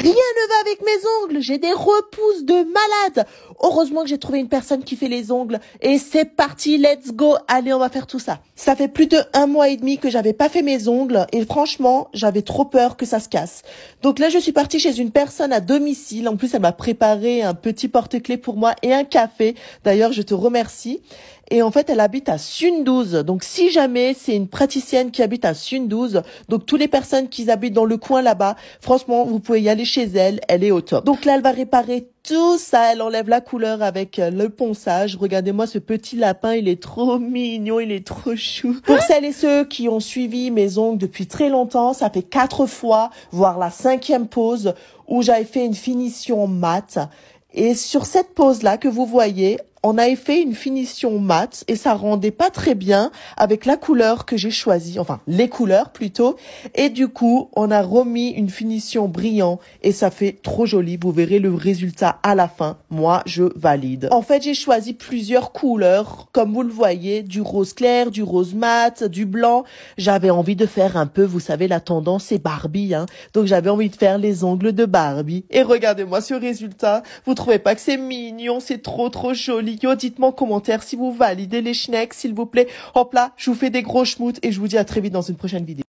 Rien ne va avec mes ongles. J'ai des repousses de malade. Heureusement que j'ai trouvé une personne qui fait les ongles. Et c'est parti, let's go. Allez, on va faire tout ça. Ça fait plus de un mois et demi que j'avais pas fait mes ongles. Et franchement, j'avais trop peur que ça se casse. Donc là, je suis partie chez une personne à domicile. En plus, elle m'a préparé un petit porte-clés pour moi et un café. D'ailleurs, je te remercie. Et en fait, elle habite à Sundouze. Donc, si jamais c'est une praticienne qui habite à Sundouze, donc toutes les personnes qui habitent dans le coin là-bas, franchement, vous pouvez y aller chez elle, elle est au top. Donc là, elle va réparer tout ça, elle enlève la couleur avec euh, le ponçage. Regardez-moi ce petit lapin, il est trop mignon, il est trop chou. Pour celles et ceux qui ont suivi mes ongles depuis très longtemps, ça fait quatre fois, voire la cinquième pose où j'avais fait une finition mate. Et sur cette pose-là que vous voyez, on avait fait une finition mat et ça rendait pas très bien avec la couleur que j'ai choisie, enfin les couleurs plutôt. Et du coup, on a remis une finition brillant et ça fait trop joli. Vous verrez le résultat à la fin. Moi, je valide. En fait, j'ai choisi plusieurs couleurs, comme vous le voyez, du rose clair, du rose mat, du blanc. J'avais envie de faire un peu, vous savez, la tendance c'est Barbie, hein. Donc j'avais envie de faire les ongles de Barbie. Et regardez-moi ce résultat. Vous trouvez pas que c'est mignon, c'est trop trop joli. Dites-moi en commentaire si vous validez les schnecks, s'il vous plaît. Hop là, je vous fais des gros schmouts et je vous dis à très vite dans une prochaine vidéo.